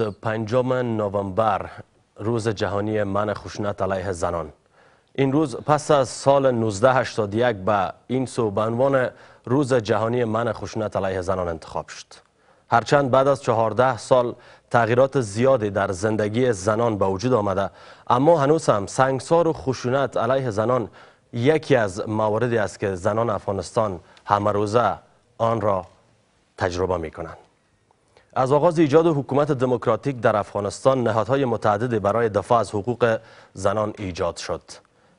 25 نوامبر روز جهانی من خشونت علیه زنان این روز پس از سال 1981 به این سو به عنوان روز جهانی من خشونت علیه زنان انتخاب شد هرچند بعد از 14 سال تغییرات زیادی در زندگی زنان به وجود آمده اما هنوز هم سنگسار و خشونت علیه زنان یکی از مواردی است که زنان افغانستان همه روزه آن را تجربه می کنند از آغاز ایجاد حکومت دموکراتیک در افغانستان نهادهای متعددی برای دفاع از حقوق زنان ایجاد شد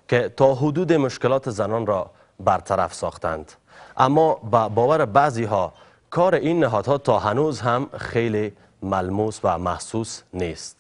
که تا حدود مشکلات زنان را برطرف ساختند اما با باور بعضی ها کار این نهادها تا هنوز هم خیلی ملموس و محسوس نیست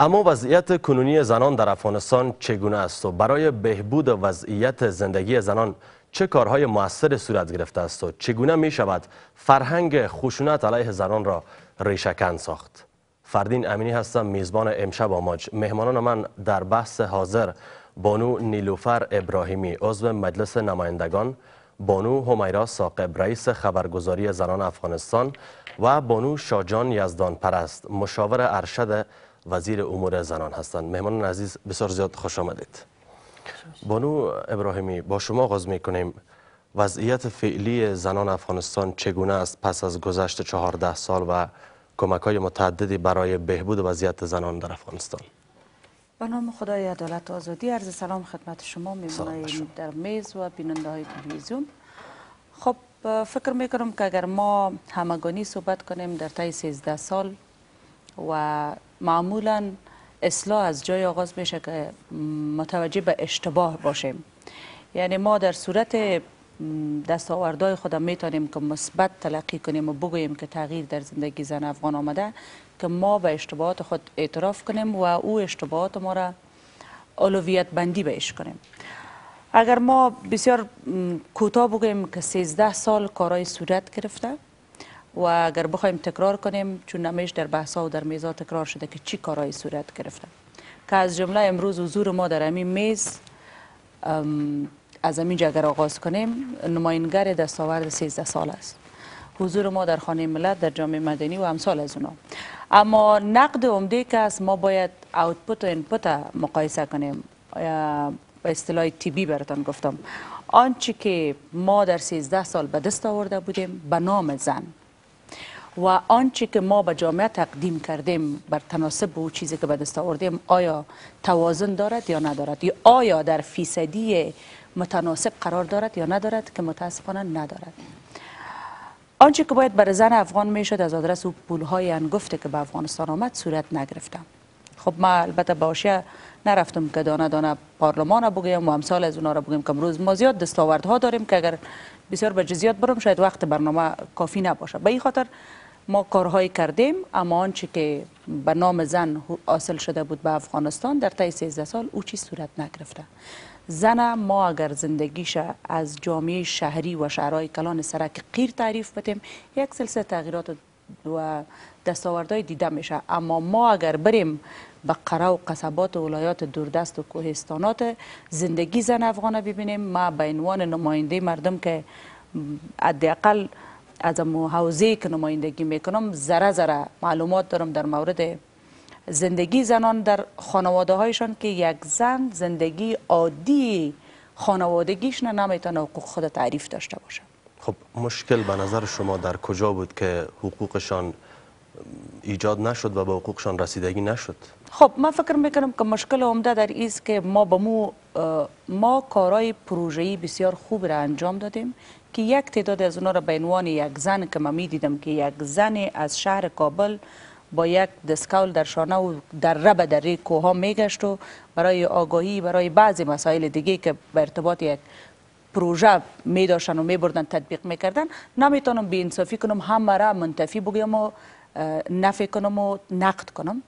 اما وضعیت کنونی زنان در افغانستان چگونه است و برای بهبود وضعیت زندگی زنان چه کارهای موثر صورت گرفته است و چگونه می شود فرهنگ خشونت علیه زنان را ریشکن ساخت فردین امینی هستم میزبان امشب آماج مهمانان من در بحث حاضر بانو نیلوفر ابراهیمی عضو مجلس نمایندگان بانو همیرا ساقب رئیس خبرگزاری زنان افغانستان و بانو شاجان یزدان پرست مشاور ارشد وزیر امور زنان هستند مهمانان عزیز بسیار زیاد خوش آمدید بانو ابراهیمی با شما آغاز می وضعیت فعلی زنان افغانستان چگونه است پس از گذشت 14 سال و کمک های متعددی برای بهبود وضعیت زنان در افغانستان به نام خدای عدالت و آزادی عرض سلام خدمت شما میمونیم در میز و بیننده های تلویزیون خب فکر میکنم که اگر ما همگانی صحبت کنیم در تای 13 سال و معمولاً اصلاح از جای آغاز میشه که متوجه به اشتباه باشیم یعنی ما در صورت دستاوردهای خود میتونیم که مثبت تلقی کنیم و بگوییم که تغییر در زندگی زن افغان آمده که ما به اشتباهات خود اعتراف کنیم و او اشتباهات ما را اولویت بندی بهش کنیم اگر ما بسیار کوتاه بگوییم که 13 سال کارای صورت گرفته و اگر بخوایم تکرار کنیم چون نمیشه در ها و در میزا تکرار شده که چی کارایی صورت گرفته که از جمله امروز حضور ما در همین میز از همین اگر آغاز کنیم نماینگر دستاورد 13 سال است حضور ما در خانه ملت در جامعه مدنی و امثال از اونا اما نقد عمده که است ما باید آوتپوت و انپوت مقایسه کنیم به اصطلاح تیبی براتان گفتم آنچه که ما در 13 سال به دست آورده بودیم به نام زن و آنچه که ما به جامعه تقدیم کردیم بر تناسب او چیزی که به دست آوردیم آیا توازن دارد یا ندارد یا آیا در فیصدی متناسب قرار دارد یا ندارد که متاسفانه ندارد آنچه که باید بر زن افغان میشد از آدرس پول پولهای انگفته که به افغانستان آمد صورت نگرفتم خب ما البته باشه نرفتم که دانه دانه پارلمان بگیم و امثال از اونا را بگیم که امروز ما زیاد دستاوردها داریم که اگر بسیار به جزیات برم شاید وقت برنامه کافی نباشه به این خاطر ما کارهای کردیم اما آنچه که به نام زن حاصل شده بود به افغانستان در طی 13 سال او چی صورت نگرفته زن ما اگر زندگیش از جامعه شهری و شهرهای کلان سرک قیر تعریف بتیم یک سلسله تغییرات و دستاوردهای دیده میشه اما ما اگر بریم به قره و قصبات و ولایات دوردست و کوهستانات زندگی زن افغانه ببینیم ما به عنوان نماینده مردم که حداقل از حوزه که نمایندگی میکنم ذره ذره معلومات دارم در مورد زندگی زنان در خانواده هایشان که یک زن زندگی عادی خانوادگیش نه نمیتونه حقوق خود تعریف داشته باشه خب مشکل به نظر شما در کجا بود که حقوقشان ایجاد نشد و به حقوقشان رسیدگی نشد خب من فکر میکنم که مشکل عمده در ایست که ما به ما کارای پروژهی بسیار خوب را انجام دادیم که یک تعداد از اونا را به عنوان یک زن که من می دیدم که یک زن از شهر کابل با یک دسکول در شانه و در رب در کوها میگشت و برای آگاهی برای بعضی مسائل دیگه که به ارتباط یک پروژه می داشتن و می بردن تطبیق می کردن نمیتونم به انصافی کنم همه را منتفی بگویم و نفی کنم و نقد کنم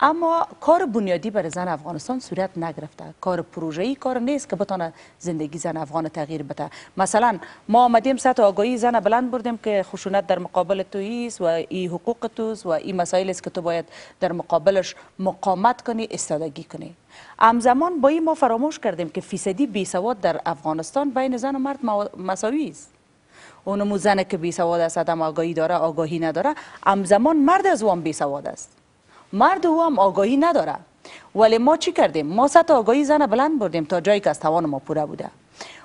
اما کار بنیادی برای زن افغانستان صورت نگرفته کار پروژه ای کار نیست که بتونه زندگی زن افغان تغییر بده مثلا ما آمدیم سطح آگاهی زن بلند بردیم که خشونت در مقابل تویس و این حقوق توست و این مسائل است که تو باید در مقابلش مقامت کنی استادگی کنی همزمان با این ما فراموش کردیم که فیصدی بیسواد در افغانستان بین زن و مرد مساوی است اونمو زن که سواد است آگاهی داره آگاهی نداره همزمان مرد از او هم است مرد او هم آگاهی نداره ولی ما چی کردیم ما سطح آگاهی زن بلند بردیم تا جایی که از توان ما پوره بوده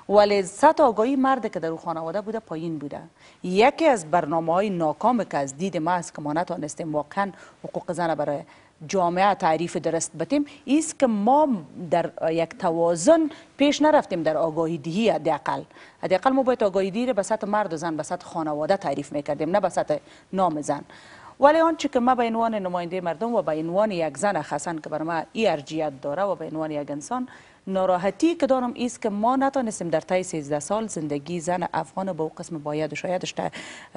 ولی سطح آگاهی مرد که در خانواده بوده پایین بوده یکی از برنامه های ناکام که از دید ما است که ما نتانستیم واقعا حقوق زن برای جامعه تعریف درست بتیم ایست که ما در یک توازن پیش نرفتیم در آگاهی دهی حداقل حداقل ما باید آگاهی دهی به سطح مرد و زن به سطح خانواده تعریف میکردیم نه به سطح نام زن ولی آنچه که ما به عنوان نماینده مردم و به عنوان یک زن حسن که بر ما ای ارجیت داره و به عنوان یک انسان ناراحتی که دارم ایست که ما نتانستیم در تای 13 سال زندگی زن افغان با او قسم باید و شایدش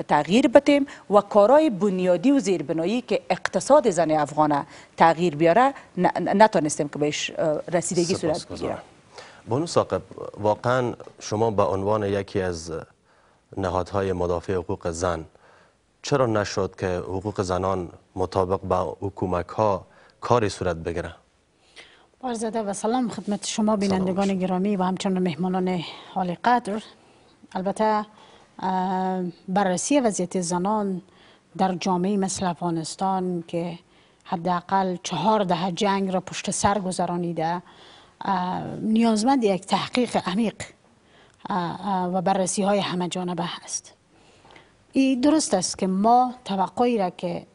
تغییر بتیم و کارای بنیادی و زیربنایی که اقتصاد زن افغان تغییر بیاره نتانستیم که بهش رسیدگی صورت بگیره بانو ساقب واقعا شما به عنوان یکی از نهادهای مدافع حقوق زن چرا نشد که حقوق زنان مطابق با حکومک ها کاری صورت بگیره؟ بارزده و سلام خدمت شما بینندگان گرامی و همچنان مهمانان حال قدر البته بررسی وضعیت زنان در جامعه مثل افغانستان که حداقل چهار دهه جنگ را پشت سر گذرانیده نیازمند یک تحقیق عمیق و بررسی های همه هست ای درست است که ما توقعی را که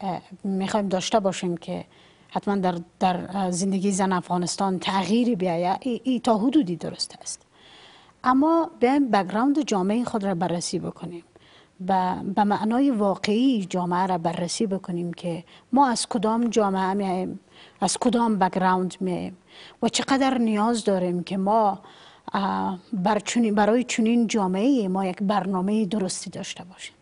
میخوایم داشته باشیم که حتما در, در زندگی زن افغانستان تغییری بیایه، ای, تا حدودی درست است اما بیایم بگراند جامعه خود را بررسی بکنیم به معنای واقعی جامعه را بررسی بکنیم که ما از کدام جامعه میاییم از کدام بگراند میاییم و چقدر نیاز داریم که ما برای چنین جامعه ما یک برنامه درستی داشته باشیم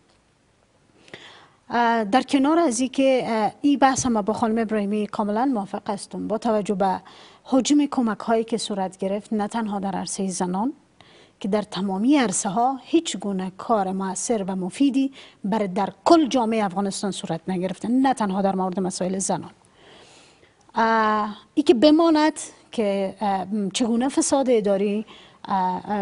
در کنار از اینکه این بحث هم با خانم ابراهیمی کاملا موافق هستم با توجه به حجم کمک هایی که صورت گرفت نه تنها در عرصه زنان که در تمامی عرصه ها هیچ گونه کار موثر و مفیدی بر در کل جامعه افغانستان صورت نگرفته نه تنها در مورد مسائل زنان ای که بماند که چگونه فساد اداری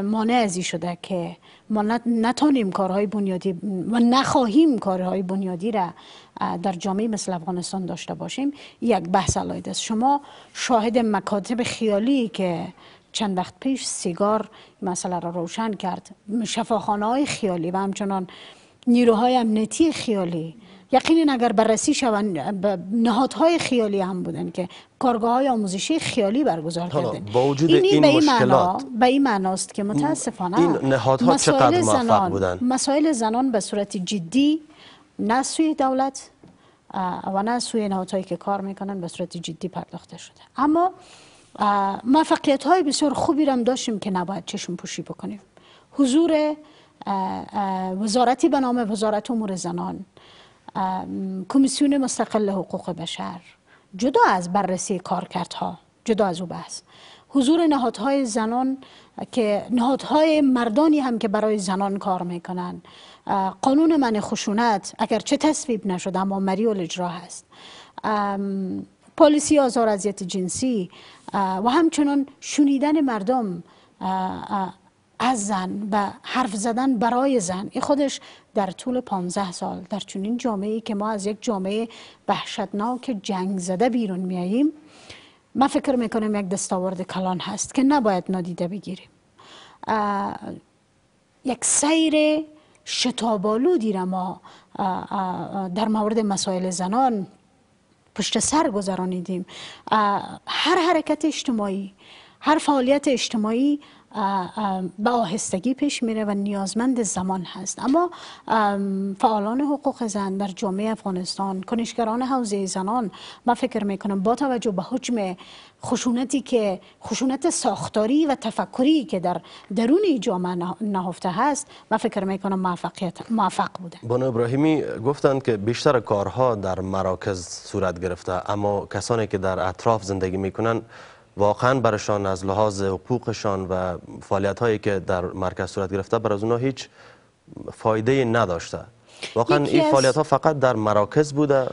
مانع ازی شده که ما نتانیم کارهای بنیادی و نخواهیم کارهای بنیادی را در جامعه مثل افغانستان داشته باشیم یک بحث علاید است شما شاهد مکاتب خیالی که چند وقت پیش سیگار مسئله را روشن کرد شفاخانه های خیالی و همچنان نیروهای امنیتی خیالی یقینا اگر بررسی شوند نهادهای خیالی هم بودن که کارگاه های آموزشی خیالی برگزار کردن با وجود این, مشکلات به این معناست که متاسفانه این نهادها چقدر موفق بودن مسائل زنان به صورت جدی نه سوی دولت و نه سوی نهادهایی که کار میکنن به صورت جدی پرداخته شده اما موفقیت های بسیار خوبی هم داشتیم که نباید چشم پوشی بکنیم حضور وزارتی به نام وزارت امور زنان کمیسیون مستقل حقوق بشر جدا از بررسی کارکردها جدا از او بحث حضور نهادهای زنان که نهادهای مردانی هم که برای زنان کار میکنن قانون من خشونت چه تصویب نشد اما مریول اجرا هست پالیسی آزار اذیت جنسی و همچنان شنیدن مردم از زن و حرف زدن برای زن این خودش در طول 15 سال در چنین جامعه ای که ما از یک جامعه وحشتناک جنگ زده بیرون میاییم ما فکر میکنم یک دستاورد کلان هست که نباید نادیده بگیریم یک سیر شتابالودی را ما در مورد مسائل زنان پشت سر گذرانیدیم هر حرکت اجتماعی هر فعالیت اجتماعی به آهستگی پیش میره و نیازمند زمان هست اما فعالان حقوق زن در جامعه افغانستان کنشگران حوزه زنان من فکر میکنم با توجه به حجم خشونتی که خشونت ساختاری و تفکری که در درون جامعه نهفته هست ما فکر میکنم موفقیت موفق بوده بانو ابراهیمی گفتند که بیشتر کارها در مراکز صورت گرفته اما کسانی که در اطراف زندگی میکنن واقعا برشان از لحاظ حقوقشان و فعالیت هایی که در مرکز صورت گرفته بر از اونا هیچ فایده نداشته واقعا این فعالیت ها فقط در مراکز بوده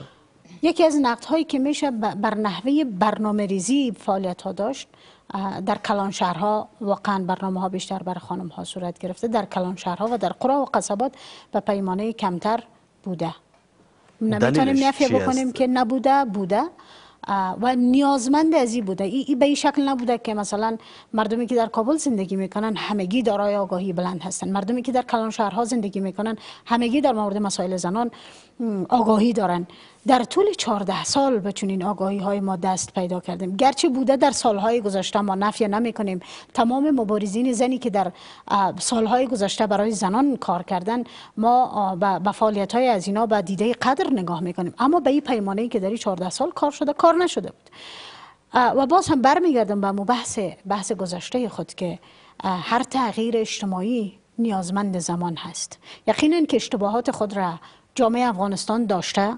یکی از نقد هایی که میشه بر نحوه برنامه ریزی فعالیت ها داشت در کلان شهرها واقعا برنامه ها بیشتر بر خانم ها صورت گرفته در کلان شهرها و در قرا و قصبات به پیمانه کمتر بوده نمیتونیم نفیه بکنیم که نبوده بوده و نیازمند از بوده این ای به این شکل نبوده که مثلا مردمی که در کابل زندگی میکنن همگی دارای آگاهی بلند هستن مردمی که در کلان شهرها زندگی میکنن همگی در مورد مسائل زنان آگاهی دارن در طول 14 سال به چنین آگاهی های ما دست پیدا کردیم گرچه بوده در سالهای گذشته ما نفی نمی کنیم تمام مبارزین زنی که در سالهای گذشته برای زنان کار کردن ما به فعالیت های از اینا به دیده قدر نگاه می کنیم اما به این پیمانه که در این 14 سال کار شده کار نشده بود و باز هم برمیگردم به مو بحث بحث گذشته خود که هر تغییر اجتماعی نیازمند زمان هست یقینا که اشتباهات خود را جامعه افغانستان داشته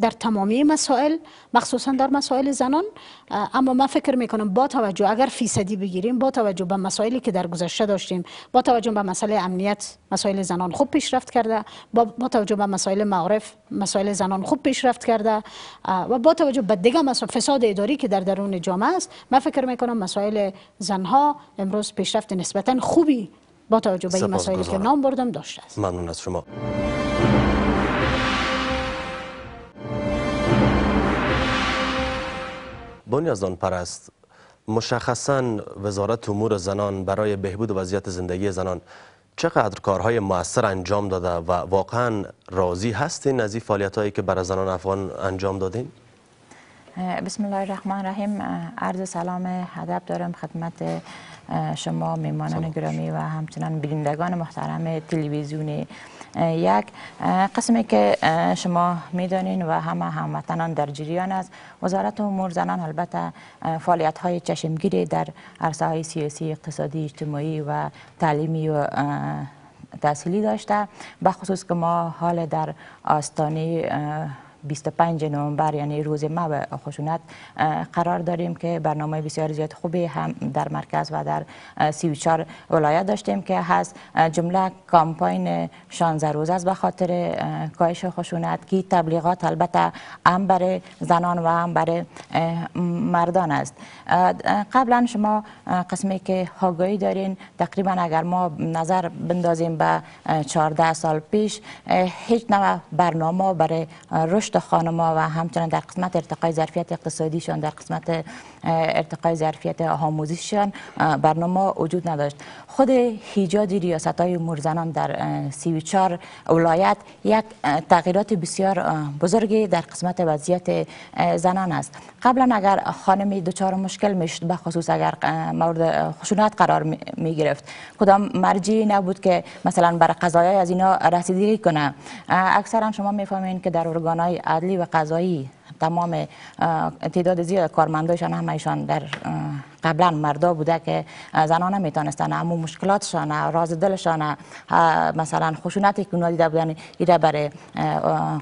در تمامی مسائل مخصوصا در مسائل زنان اما من فکر میکنم با توجه اگر فیصدی بگیریم با توجه به مسائلی که در گذشته داشتیم با توجه به مسئله امنیت مسائل زنان خوب پیشرفت کرده با, با توجه به مسائل معارف مسائل زنان خوب پیشرفت کرده و با توجه به دیگه مسائل فساد اداری که در درون جامعه است من فکر میکنم مسائل زنها امروز پیشرفت نسبتا خوبی با توجه به این مسائلی که نام بردم داشته است ممنون از شما بنیازان پرست مشخصا وزارت امور زنان برای بهبود وضعیت زندگی زنان چقدر کارهای موثر انجام داده و واقعا راضی هستین از این فعالیت هایی که برای زنان افغان انجام دادین؟ بسم الله الرحمن الرحیم عرض سلام هدب دارم خدمت شما میمانان گرامی و همچنان بینندگان محترم تلویزیونی یک قسمی که شما میدانین و همه هموطنان در جریان است وزارت امور زنان البته فعالیت های چشمگیری در عرصه های سیاسی اقتصادی اجتماعی و تعلیمی و تحصیلی داشته بخصوص که ما حال در آستانه 25 نومبر یعنی روز مو خشونت قرار داریم که برنامه بسیار زیاد خوبی هم در مرکز و در 34 ولایت داشتیم که هست جمله کامپاین 16 روز است به خاطر کاهش خشونت که تبلیغات البته هم برای زنان و هم برای مردان است قبلا شما قسمی که هاگایی دارین تقریبا اگر ما نظر بندازیم به 14 سال پیش هیچ نوع برنامه برای رشد رشد خانما و همچنان در قسمت ارتقای ظرفیت اقتصادیشان در قسمت ارتقای ظرفیت آموزشیشان برنامه وجود نداشت خود هیجاد ریاست های امور زنان در چار ولایت یک تغییرات بسیار بزرگی در قسمت وضعیت زنان است قبلا اگر خانم دچار مشکل میشد به خصوص اگر مورد خشونت قرار می گرفت کدام مرجی نبود که مثلا بر قضایای از اینا رسیدگی کنه اکثرا شما میفهمین که در ارگانهای عدلی و قضایی تمام تعداد زیاد کارمندانشان همه ایشان در قبلا مردا بوده که زنان نمیتونستن اما مشکلاتشان راز دلشان مثلا خشونتی که دیده بودن ایره برای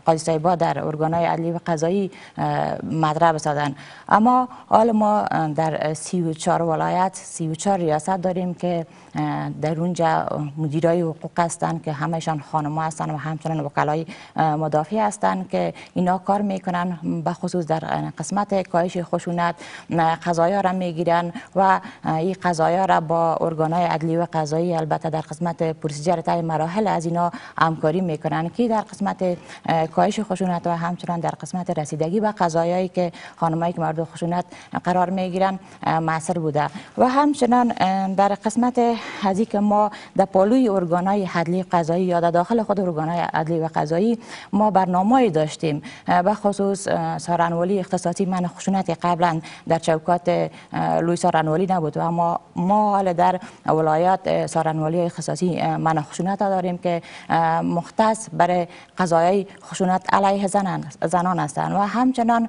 قاضی سایبا در ارگانهای عدلی و قضایی مطرح بسادن اما حال ما در چار ولایت چار ریاست داریم که در اونجا مدیرای حقوق هستن که همهشان خانم هستن و همچنان وکلای مدافع هستن که اینا کار میکنن بخصوص خصوص در قسمت کاهش خشونت ها را میگیرن و این قضایا را با ارگانهای عدلی و قضایی البته در قسمت پروسیجر تای مراحل از اینا همکاری میکنن که در قسمت کاهش خشونت و همچنان در قسمت رسیدگی و قضایایی که خانمایی که مورد خشونت قرار میگیرن ماسر بوده و همچنان در قسمت هزی که ما در پالوی ارگانهای عدلی قضایی یا در داخل خود ارگانهای عدلی و قضایی ما برنامه‌ای داشتیم به خصوص سارنولی اختصاصی من خشونت قبلا در چوکات لوی سارنوالی نبود و اما ما حالا در ولایات سارنوالی خصوصی مناخشونت خشونت داریم که مختص برای قضایی خشونت علیه زنان, زنان هستند و همچنان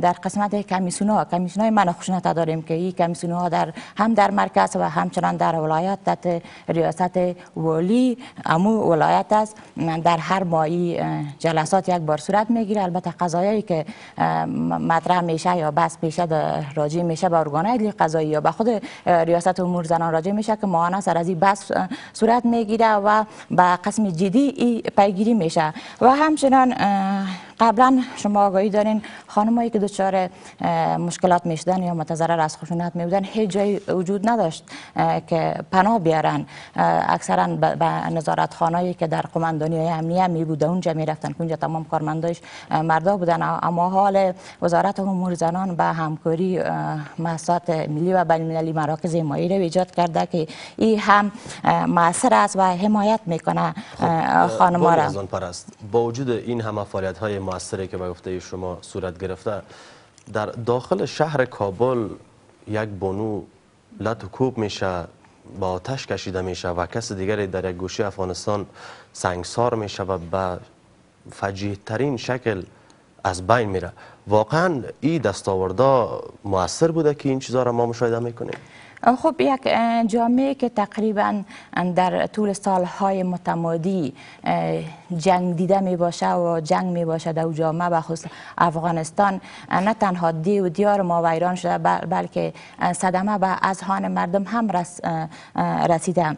در قسمت کمیسونا ها من های خشونت داریم که این کمیسونا در هم در مرکز و همچنان در ولایات تحت ریاست ولی امو ولایت است در هر ماهی جلسات یک بار صورت میگیره البته قضایی که مطرح میشه یا بس پیشه راجی میشه به ارگانه قضایی یا به خود ریاست امور زنان راجع میشه که معانه سر از این بس صورت میگیره و به قسم جدی پیگیری میشه و همچنان قبلا شما آگاهی دارین خانمایی که دچار مشکلات میشدن یا متضرر از خشونت میبودن هیچ جایی وجود نداشت که پناه بیارن اکثرا به نظارت خانایی که در قماندانی های امنیه می بوده اونجا میرفتن که اونجا تمام کارمندایش مردا بودن اما حال وزارت امور زنان به همکاری مؤسسات ملی و بین المللی مراکز مایی رو ایجاد کرده که این هم معصر است و حمایت میکنه خب، خانم را با وجود این همه فعالیت های موثری که به گفته شما صورت گرفته در داخل شهر کابل یک بنو لط کوب میشه با آتش کشیده میشه و کس دیگری در یک گوشه افغانستان سنگسار میشه و به فجیه ترین شکل از بین میره واقعا این دستاوردها موثر بوده که این چیزها را ما مشاهده میکنیم خب یک جامعه که تقریبا در طول سالهای متمادی جنگ دیده می باشه و جنگ می باشه در جامعه و افغانستان نه تنها دی و دیار ما ویران شده بلکه صدمه به ازهان مردم هم رس رسیده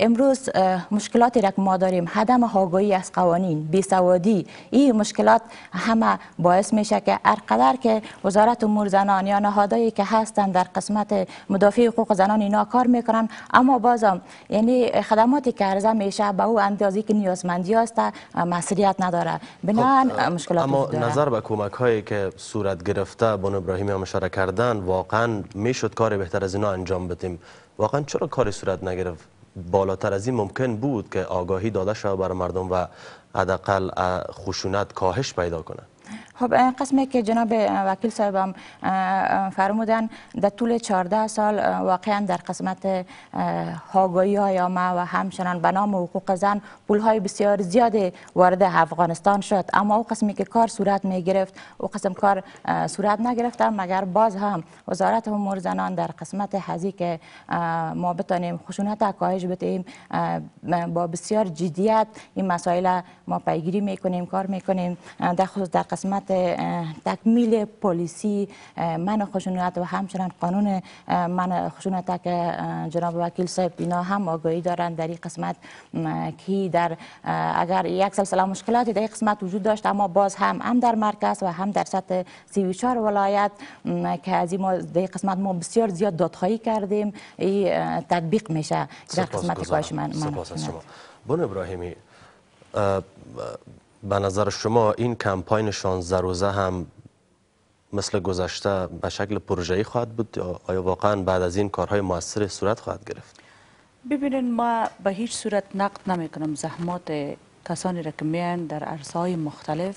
امروز مشکلاتی را که ما داریم هدم آگاهی از قوانین بیسوادی این مشکلات همه باعث میشه که ارقدر که وزارت امور زنان یا نهادایی که هستند در قسمت مدافع حقوق زنان اینا کار میکنن اما بازم یعنی خدماتی که عرضه میشه به او اندازی که نیازمندی هسته مسئولیت نداره خب، اما نظر به کمک هایی که صورت گرفته بون ابراهیم هم اشاره کردن واقعا میشد کار بهتر از اینا انجام بدیم واقعا چرا کار صورت نگرفت بالاتر از این ممکن بود که آگاهی داده شود بر مردم و حداقل خشونت کاهش پیدا کنه خب قسمی که جناب وکیل صاحب فرمودن در طول 14 سال واقعا در قسمت هاگایی های ما و همچنان به نام حقوق زن پول های بسیار زیاد وارد افغانستان شد اما او قسمی که کار صورت می گرفت او قسم کار صورت نگرفت مگر باز هم وزارت امور زنان در قسمت هزی که ما بتانیم خشونت کاهش بتیم با بسیار جدیت این مسائل ما پیگیری می کنیم کار می در خصوص در قسمت تکمیل پلیسی من خشونت و همچنان قانون من خشونت که جناب وکیل صاحب اینا هم آگاهی دارند در این قسمت که در اگر یک سلسله مشکلاتی در این قسمت وجود داشت اما باز هم هم در مرکز و هم در سطح 34 ولایت که از این در قسمت ما بسیار زیاد دادخواهی کردیم این تطبیق میشه در قسمت کاش من, سپاس از شما ابراهیمی به نظر شما این کمپاین 16 روزه هم مثل گذشته به شکل پروژه‌ای خواهد بود آیا واقعا بعد از این کارهای موثر صورت خواهد گرفت ببینید ما به هیچ صورت نقد نمی زحمات کسانی را که میان در عرصه‌های مختلف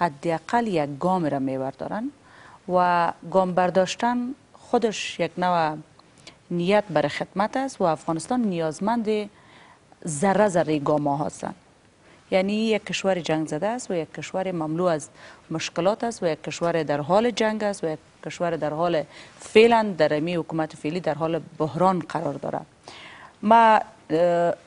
حداقل یک گام را میبردارن و گام برداشتن خودش یک نوع نیت برای خدمت است و افغانستان نیازمند ذره ذره گام هستند یعنی یک کشور جنگ زده است و یک کشور مملو از مشکلات است و یک کشور در حال جنگ است و یک کشور در حال فعلا در امی حکومت فعلی در حال بحران قرار داره ما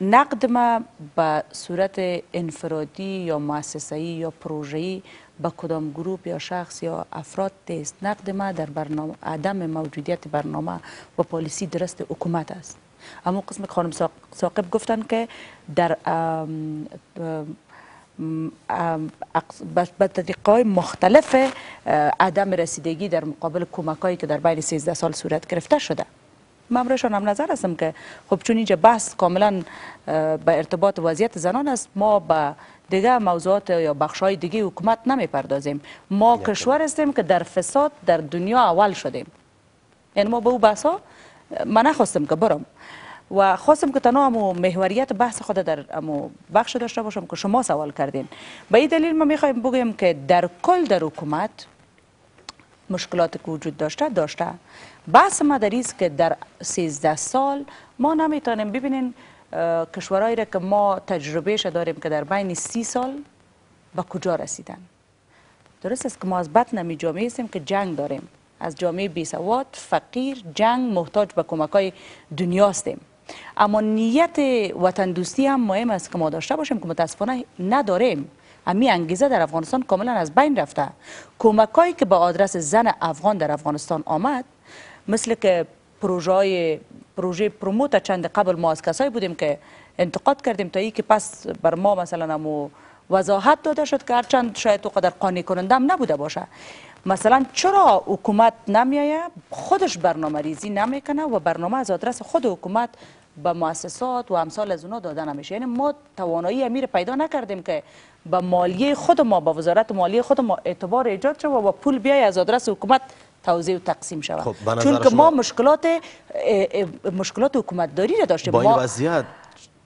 نقد ما به صورت انفرادی یا مؤسسه‌ای یا پروژه‌ای به کدام گروپ یا شخص یا افراد نیست نقد ما در برنامه عدم موجودیت برنامه و پالیسی درست حکومت است اما قسم خانم ساقب گفتن که در به های مختلف عدم رسیدگی در مقابل هایی که در بین 13 سال صورت گرفته شده من هم نظر هستم که خب چون اینجا بحث کاملا به ارتباط وضعیت زنان است ما به دیگه موضوعات یا بخش های دیگه حکومت نمی پردازیم ما کشور هستیم که در فساد در دنیا اول شدیم یعنی ما به او بحث من نخواستم که برم و خواستم که تنها امو محوریت بحث خود در امو بخش داشته باشم که شما سوال کردین به این دلیل ما میخوایم بگویم که در کل در حکومت مشکلات که وجود داشته داشته بحث ما در که در 13 سال ما نمیتونیم ببینیم کشورهایی را که ما تجربهش داریم که در بین 30 سال به کجا رسیدن درست است که ما از بطن نمی جامعه هستیم که جنگ داریم از جامعه بیسواد فقیر جنگ محتاج به کمک های دنیا هستیم اما نیت وطن دوستی هم مهم است که ما داشته باشیم که متاسفانه نداریم امی انگیزه در افغانستان کاملا از بین رفته کمکایی که به آدرس زن افغان در افغانستان آمد مثل که پروژه پروژه پروموت چند قبل ما از کسایی بودیم که انتقاد کردیم تا ای که پس بر ما مثلا امو وضاحت داده شد که هرچند شاید قدر قانع کننده هم نبوده باشه مثلا چرا حکومت نمیایه خودش برنامه ریزی نمیکنه و برنامه از آدرس خود حکومت به مؤسسات و امثال از اونا داده نمیشه یعنی ما توانایی امیر پیدا نکردیم که به مالیه خود ما به وزارت مالیه خود ما اعتبار ایجاد شود و پول بیای از آدرس حکومت توزیع و تقسیم شود خب، چون که ما مشکلات مشکلات حکومت داری را داشتیم با این وضعیت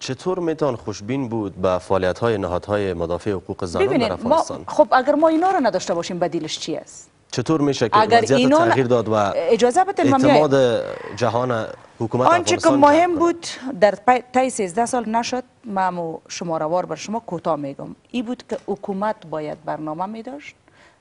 چطور میتون خوشبین بود به فعالیت های های مدافع حقوق زنان در افغانستان خب اگر ما اینا رو نداشته باشیم بدیلش چی است چطور میشه که اگر اینا تغییر داد و اجازه بدین اعتماد جهان حکومت آنچه که مهم بود در طی 13 سال نشد ما روار بر شما کوتاه میگم این بود که حکومت باید برنامه داشت.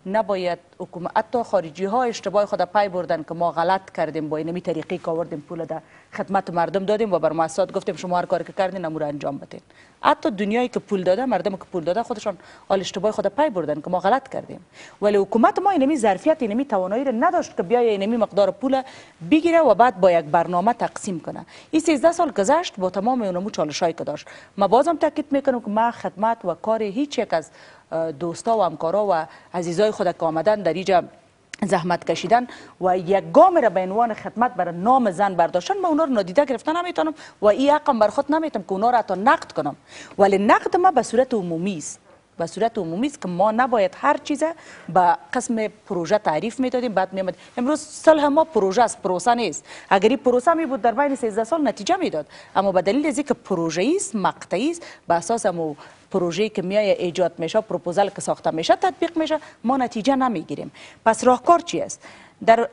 نباید حکومت خارجی ها اشتباه خود پای بردن که ما غلط کردیم با اینمی طریقی که آوردیم پول در خدمت مردم دادیم و بر مؤسسات گفتیم شما هر کاری که کردین امور انجام بدین حتی دنیایی که پول داده مردم که پول داده خودشان آل اشتباه خود پای بردن که ما غلط کردیم ولی حکومت ما اینمی ظرفیت اینمی توانایی را نداشت که بیای اینمی مقدار پول بگیره و بعد با یک برنامه تقسیم کنه این 13 سال گذشت با تمام اونمو چالشایی که داشت ما بازم تاکید میکنم که ما خدمت و کار هیچ یک از دوستا و همکارا و عزیزای خود که آمدن در اینجا زحمت کشیدن و یک گام را به عنوان خدمت بر نام زن برداشتن من اونا رو نادیده گرفتن نمیتونم و این حقم بر خود نمیتونم که اونا را حتی نقد کنم ولی نقد ما به صورت عمومی است به صورت عمومی است که ما نباید هر چیزه به قسم پروژه تعریف میدادیم بعد میامد امروز صلح ما پروژه است پروسه نیست اگر این پروسه می بود در بین 13 سال نتیجه میداد اما به دلیل از که پروژه است مقطعی است به اساس مو پروژه که میای ایجاد میشه پروپوزال که ساخته میشه تطبیق میشه ما نتیجه نمیگیریم پس راهکار چی است در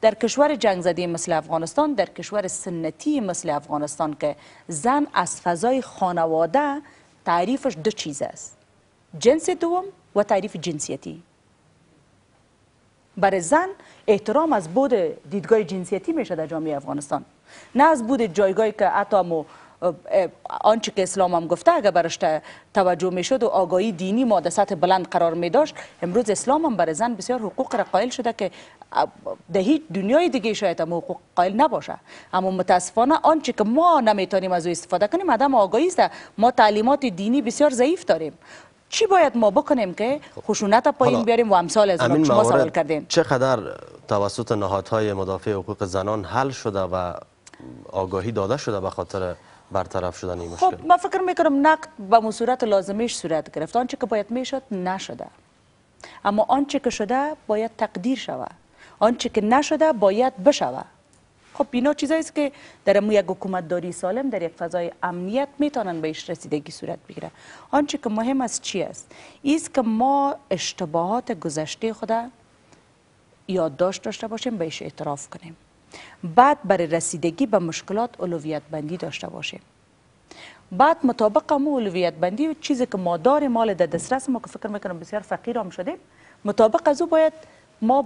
در کشور جنگ زده مثل افغانستان در کشور سنتی مثل افغانستان که زن از فضای خانواده Tarifas de چیزاست جنس دوم و تعریف جنسیتی برای زن احترام از بود دیدگاه جنسیتی میشه در جامعه افغانستان نه از بود جایگاهی که حتی آنچه که اسلام هم گفته اگر برش توجه می شد و آگاهی دینی ما در بلند قرار می داشت امروز اسلام هم برای زن بسیار حقوق را قائل شده که در هیچ دنیای دیگه شاید هم حقوق قائل نباشه اما متاسفانه آنچه که ما نمیتونیم از او استفاده کنیم عدم آگاهی است ما تعلیمات دینی بسیار ضعیف داریم چی باید ما بکنیم که خشونت پایین بیاریم و امثال از شما سوال کردین چقدر توسط نهادهای مدافع حقوق زنان حل شده و آگاهی داده شده به خاطر برطرف شدن این مشکل خب من فکر میکنم نقد به صورت لازمیش صورت گرفت آنچه که باید میشد نشده اما آنچه که شده باید تقدیر شوه آنچه که نشده باید بشوه خب اینا چیزایی است که در امو یک حکومت داری سالم در یک فضای امنیت میتونن بهش رسیدگی صورت بگیره آنچه که مهم است چی است ایست که ما اشتباهات گذشته خود یادداشت داشته باشیم بهش اعتراف کنیم بعد برای رسیدگی به مشکلات اولویت بندی داشته باشه بعد مطابق اولویت بندی و چیزی که ما داریم مال در دسترس ما که فکر میکنم بسیار فقیر هم شدیم مطابق از او باید ما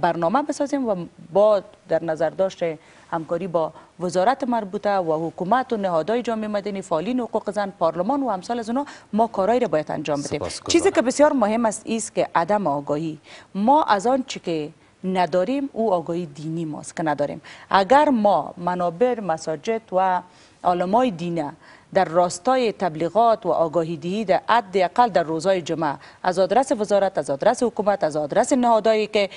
برنامه بسازیم و با در نظر داشت همکاری با وزارت مربوطه و حکومت و نهادهای جامعه مدنی فعالین حقوق زن پارلمان و امثال از اونا ما کارایی را باید انجام بدیم چیزی که بسیار مهم است است که عدم آگاهی ما از آن چی که نداریم او آگاهی دینی ماست که نداریم اگر ما منابع مساجد و علمای دینه در راستای تبلیغات و آگاهی دهی در حد اقل در روزای جمعه از آدرس وزارت از آدرس حکومت از آدرس نهادهایی که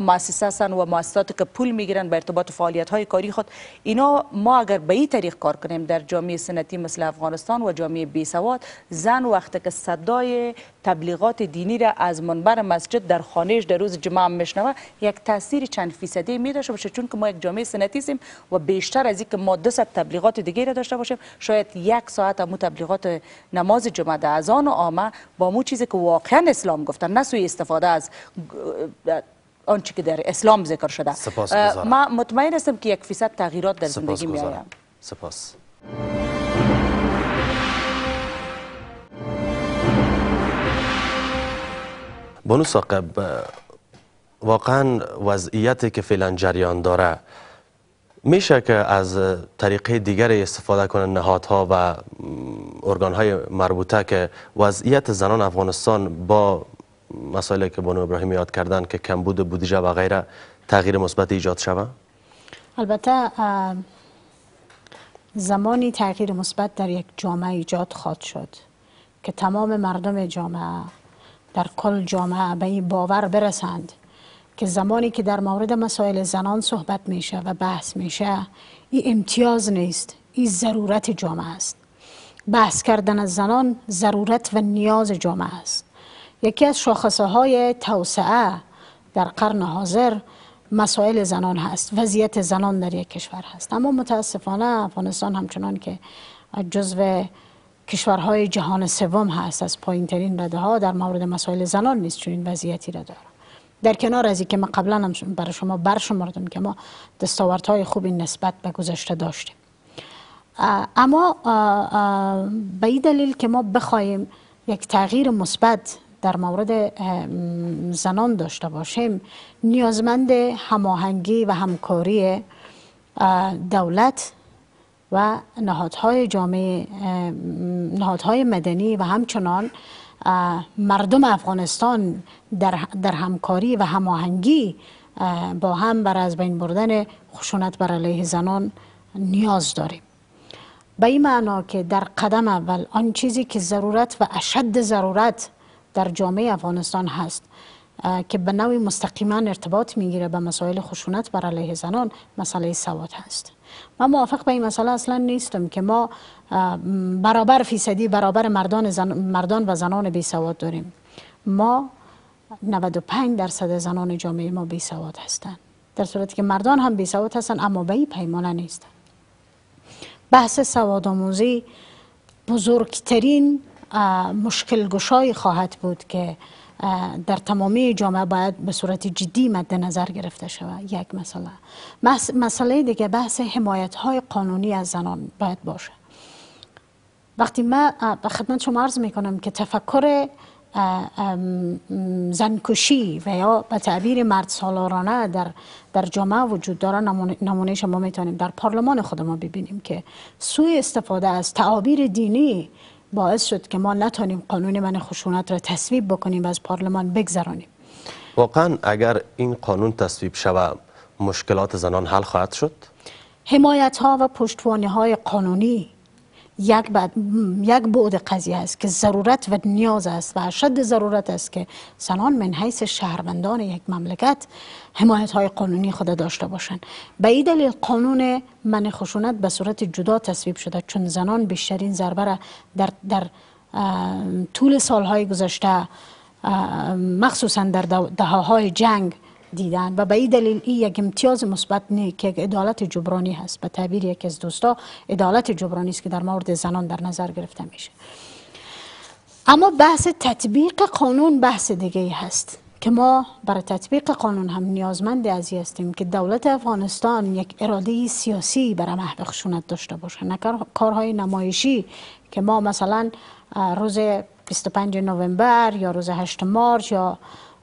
مؤسسه و مؤسسات که پول میگیرن به ارتباط فعالیت های کاری خود اینا ما اگر به این طریق کار کنیم در جامعه سنتی مثل افغانستان و جامعه بی زن وقتی که صدای تبلیغات دینی را از منبر مسجد در خانهش در روز جمعه هم میشنوه یک تاثیر چند فیصدی می باشه چون که ما یک جامعه سنتی سیم و بیشتر از اینکه ما 200 تبلیغات دیگه را داشته باشیم شاید یک ساعت هم تبلیغات نماز جمعه در از آن آمه با مو چیزی که واقعا اسلام گفتن نسوی استفاده از آنچه که در اسلام ذکر شده سپاس ما مطمئن هستم که یک فیصد تغییرات در زندگی می سپاس بانو ساقب واقعا وضعیتی که فعلا جریان داره میشه که از طریقه دیگری استفاده کنن نهادها و ارگانهای مربوطه که وضعیت زنان افغانستان با مسائلی که بانو ابراهیم یاد کردن که کمبود بودجه و غیره تغییر مثبت ایجاد شوه البته زمانی تغییر مثبت در یک جامعه ایجاد خواد شد که تمام مردم جامعه در کل جامعه به این باور برسند که زمانی که در مورد مسائل زنان صحبت میشه و بحث میشه این امتیاز نیست این ضرورت جامعه است بحث کردن از زنان ضرورت و نیاز جامعه است یکی از شاخصه های توسعه در قرن حاضر مسائل زنان هست وضعیت زنان در یک کشور هست اما متاسفانه افغانستان همچنان که جزو کشورهای جهان سوم هست از پایین ترین رده ها در مورد مسائل زنان نیست چون این وضعیتی را داره در کنار از اینکه ما قبلا هم برای شما برشمردم که ما دستاوردهای خوبی نسبت به گذشته داشتیم اما به این دلیل که ما بخوایم یک تغییر مثبت در مورد زنان داشته باشیم نیازمند هماهنگی و همکاری دولت و نهادهای جامعه نهادهای مدنی و همچنان مردم افغانستان در, در همکاری و هماهنگی با هم بر از بین بردن خشونت بر علیه زنان نیاز داریم به این معنا که در قدم اول آن چیزی که ضرورت و اشد ضرورت در جامعه افغانستان هست که به نوعی مستقیما ارتباط میگیره به مسائل خشونت بر علیه زنان مسئله سواد هست من موافق به این مسئله اصلا نیستم که ما برابر فیصدی برابر مردان, زن، مردان و زنان بی سواد داریم ما 95 درصد زنان جامعه ما بی سواد هستند در صورتی که مردان هم بی سواد هستند اما به این پیمانه نیستند بحث سواد بزرگترین مشکل گشای خواهد بود که در تمامی جامعه باید به صورت جدی مد نظر گرفته شود یک مسئله مسئله دیگه بحث حمایت های قانونی از زنان باید باشه وقتی من خدمت شما عرض می کنم که تفکر زنکشی و یا به تعبیر مرد سالارانه در, در جامعه وجود داره نمونه شما میتونیم در پارلمان خود ما ببینیم که سوی استفاده از تعابیر دینی باعث شد که ما نتانیم قانون من خشونت را تصویب بکنیم و از پارلمان بگذرانیم واقعا اگر این قانون تصویب شود مشکلات زنان حل خواهد شد؟ حمایت ها و پشتوانه های قانونی یک, بعد، یک بعد قضیه است که ضرورت و نیاز است و شد ضرورت است که زنان من حیث شهروندان یک مملکت حمایت های قانونی خود داشته باشند به این دلیل قانون من خشونت به صورت جدا تصویب شده چون زنان بیشترین ضربه را در, در طول سالهای گذشته مخصوصا در های جنگ دیدن و به این دلیل این یک امتیاز مثبت نه که عدالت جبرانی هست به تعبیر یکی از دوستا عدالت جبرانی است که در مورد زنان در نظر گرفته میشه اما بحث تطبیق قانون بحث دیگه ای هست که ما برای تطبیق قانون هم نیازمند ازی هستیم که دولت افغانستان یک اراده سیاسی برای محو خشونت داشته باشه نه کارهای نمایشی که ما مثلا روز 25 نوامبر یا روز 8 مارچ یا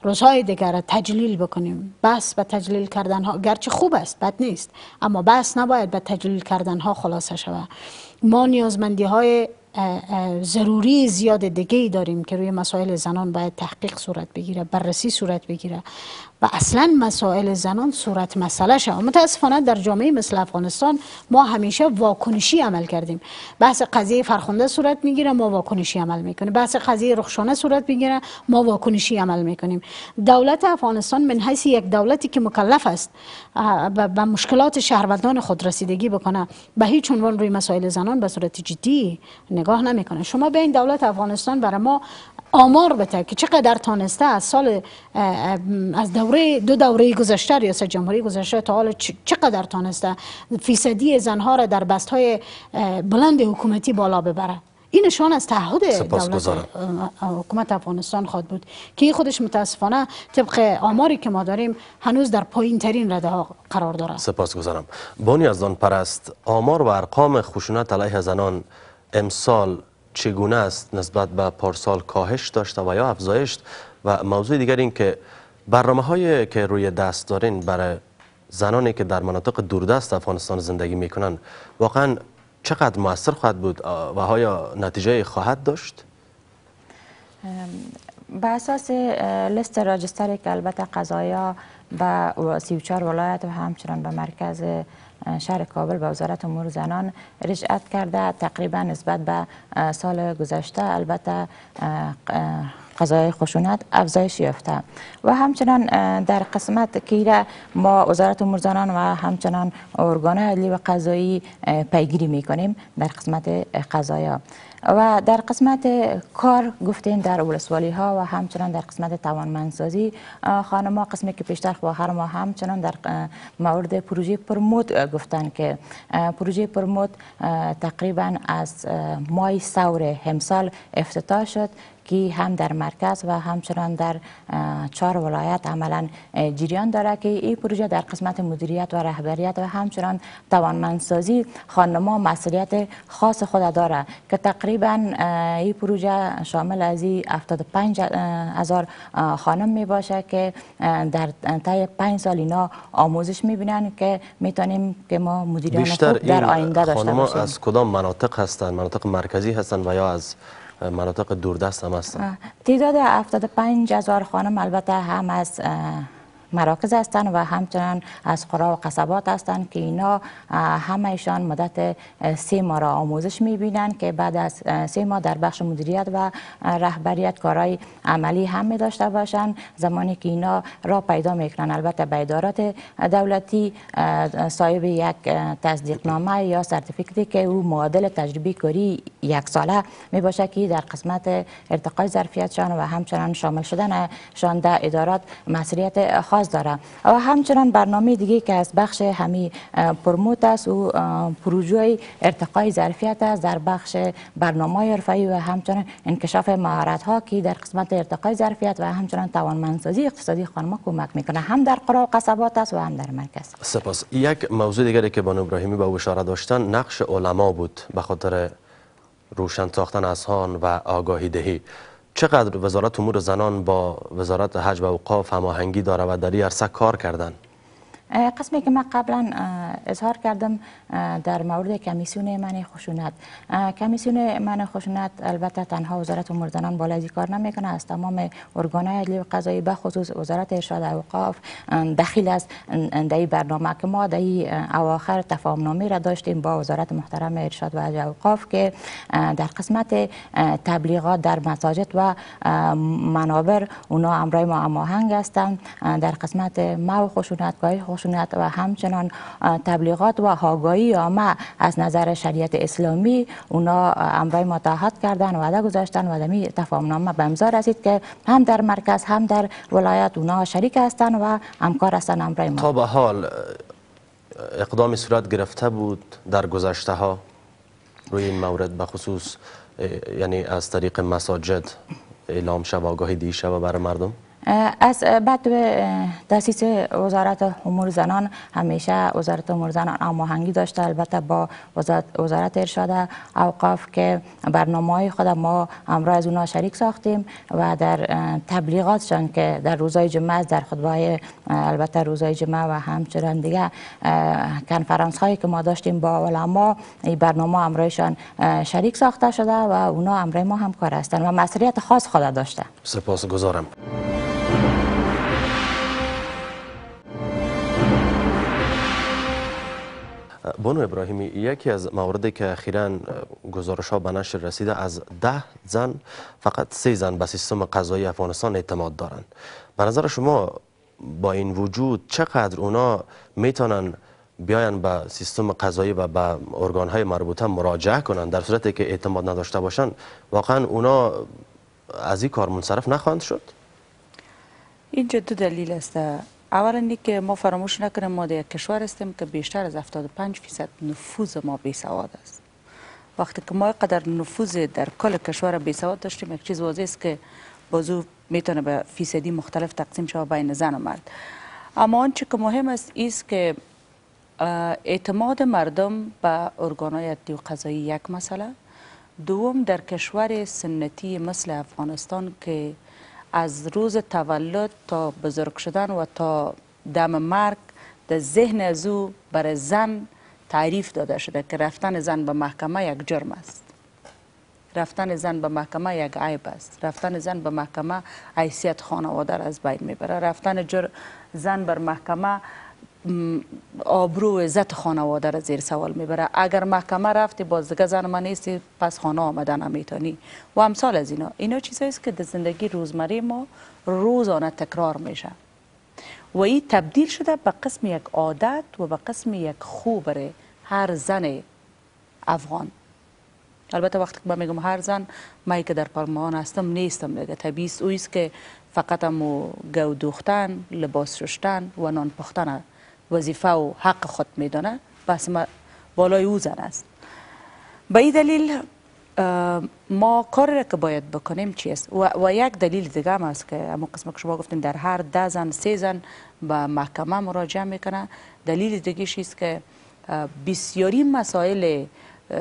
روزهای دیگر تجلیل بکنیم بس به تجلیل کردن ها گرچه خوب است بد نیست اما بس نباید به تجلیل کردن ها خلاصه شود ما نیازمندی های ضروری زیاد دیگه ای داریم که روی مسائل زنان باید تحقیق صورت بگیره بررسی صورت بگیره و اصلا مسائل زنان صورت مسئله شد متاسفانه در جامعه مثل افغانستان ما همیشه واکنشی عمل کردیم بحث قضیه فرخنده صورت میگیره ما واکنشی عمل میکنیم بحث قضیه رخشانه صورت میگیره ما واکنشی عمل میکنیم دولت افغانستان من حیث یک دولتی که مکلف است به مشکلات شهروندان خود رسیدگی بکنه به هیچ عنوان روی مسائل زنان به صورت جدی نگاه نمیکنه شما به این دولت افغانستان برای ما آمار بده که چقدر تانسته از سال از دوره دو دوره گذشته ریاست جمهوری گذشته تا حال چقدر تانسته فیصدی زنها را در بست های بلند حکومتی بالا ببره این نشان از تعهد حکومت افغانستان خواهد بود که خودش متاسفانه طبق آماری که ما داریم هنوز در پایین ترین رده ها قرار دارد سپاسگزارم بانی از آن پرست آمار و ارقام خشونت علیه زنان امسال چگونه است نسبت به پارسال کاهش داشته و یا افزایش و موضوع دیگر این که برنامه هایی که روی دست دارین برای زنانی که در مناطق دوردست افغانستان زندگی میکنن واقعا چقدر موثر خواهد بود و های نتیجه خواهد داشت؟ به اساس لست راجستری که البته به 34 ولایت و همچنان به مرکز شهر کابل به وزارت امور زنان رجعت کرده تقریبا نسبت به سال گذشته البته قضای خشونت افزایش یافته و همچنان در قسمت کیره ما وزارت مرزانان و همچنان ارگان عدلی و قضایی پیگیری میکنیم در قسمت قضایا و در قسمت کار گفتیم در اولسوالی ها و همچنان در قسمت توانمندسازی خانم ما قسمی که پیشتر خواهر ما همچنان در مورد پروژه پرمود گفتن که پروژه پرمود تقریبا از مای سور همسال افتتاح شد که هم در مرکز و همچنان در چهار ولایت عملا جریان داره که این پروژه در قسمت مدیریت و رهبریت و همچنان توانمندسازی خانما مسئولیت خاص خود داره که تقریبا این پروژه شامل از 75 هزار خانم می باشه که در طی 5 سال اینا آموزش می بینن که میتونیم که ما مدیران خوب در آینده داشته باشیم از کدام مناطق هستن مناطق مرکزی هستن و یا از مناطق دوردست هم هستن تعداد پنج هزار خانم البته هم از مراکز هستند و همچنان از قرا و قصبات هستند که اینا همه ایشان مدت سه ماه را آموزش میبینند که بعد از سه ماه در بخش مدیریت و رهبریت کارهای عملی هم داشته باشند زمانی که اینا را پیدا میکنن البته به ادارات دولتی صاحب یک تصدیق نامه یا سرتیفیکتی که او معادل تجربی کاری یک ساله می باشد که در قسمت ارتقای ظرفیتشان و همچنان شامل شدن شان در ادارات مسئولیت خاص و همچنان برنامه دیگه که از بخش همی پرموت است و پروژه ارتقای ظرفیت است در بخش برنامه حرفه‌ای و همچنان انکشاف مهارت ها که در قسمت ارتقای ظرفیت و همچنان توانمندسازی اقتصادی خانم کمک میکنه هم در قرا و قصبات است و هم در مرکز سپاس یک موضوع دیگری که بانو ابراهیمی با اشاره داشتن نقش علما بود به خاطر روشن ساختن اذهان و آگاهی دهی چقدر وزارت امور زنان با وزارت حج و اوقاف هماهنگی داره و در این عرصه کار کردند؟ قسمی که من قبلا اظهار کردم در مورد کمیسیون من خشونت کمیسیون من خشونت البته تنها وزارت امور زنان بالای کار نمیکنه از تمام ارگانهای عدلی و قضایی به خصوص وزارت ارشاد اوقاف دخیل از در برنامه که ما در اواخر تفاهم نامی را داشتیم با وزارت محترم ارشاد و اوقاف که در قسمت تبلیغات در مساجد و منابر اونا امرای ما هستند در قسمت ما و خشونتگاهی خشونت و همچنان تبلیغات و هاگایی آمه از نظر شریعت اسلامی اونا امرای ما کردن و وعده گذاشتن و دمی تفاهم نامه به امضا رسید که هم در مرکز هم در ولایت اونا شریک هستن و همکار هستن امرای ما تا به حال اقدام صورت گرفته بود در گذشته ها روی این مورد به خصوص یعنی از طریق مساجد اعلام شب آگاهی دی مردم از بعد به تاسیس وزارت امور زنان همیشه وزارت امور زنان هماهنگی داشته البته با وزارت ارشاد اوقاف که برنامه خود ما همراه از اونا شریک ساختیم و در تبلیغاتشان که در روزای جمعه در خطبه البته روزای جمعه و همچنان دیگه کنفرانس هایی که ما داشتیم با علما این برنامه همراهشان شریک ساخته شده و اونا همراه ما همکار هستند و مسئولیت خاص خود داشته سپاسگزارم بانو ابراهیمی یکی از مواردی که اخیرا گزارش ها به نشر رسیده از ده زن فقط سه زن به سیستم قضایی افغانستان اعتماد دارند به نظر شما با این وجود چقدر اونا میتونن بیاین به سیستم قضایی و به ارگان های مربوطه مراجعه کنند در صورتی که اعتماد نداشته باشند واقعا اونا از این کار منصرف نخواهند شد اینجا دو دلیل است اولا اینکه ما فراموش نکنیم ما در یک کشور هستیم که بیشتر از 75 فیصد نفوذ ما بی است وقتی که ما قدر نفوذ در کل کشور بی سواد داشتیم یک چیز واضح است که بازو میتونه به فیصدی مختلف تقسیم شود بین زن و مرد اما آنچه که مهم است است که اعتماد مردم به ارگانهای عدلی و قضایی یک مسئله دوم در کشور سنتی مثل افغانستان که از روز تولد تا بزرگ شدن و تا دم مرگ در ذهن از او برای زن تعریف داده شده که رفتن زن به محکمه یک جرم است رفتن زن به محکمه یک عیب است رفتن زن به محکمه حیثیت خانواده را از بین میبره رفتن زن بر محکمه آبرو عزت خانواده را زیر سوال میبره اگر محکمه رفتی دیگه زن من پس خانه آمدن و امثال از اینا اینا چیزاییست است که در زندگی روزمره ما روزانه تکرار میشه و این تبدیل شده به قسم یک عادت و به قسم یک خو هر زن افغان البته وقتی که میگم هر زن مایی که در پرمان هستم نیستم دیگه طبیعی است که فقط هم گودوختن لباس ششتن و نان پختن وظیفه و حق خود میدونه پس ما بالای او زن است به این دلیل ما کار را که باید بکنیم چیست و, و یک دلیل دیگه هم است که اما قسم که شما گفتیم در هر ده زن سه زن به محکمه مراجعه میکنه دلیل دیگه است که بسیاری مسائل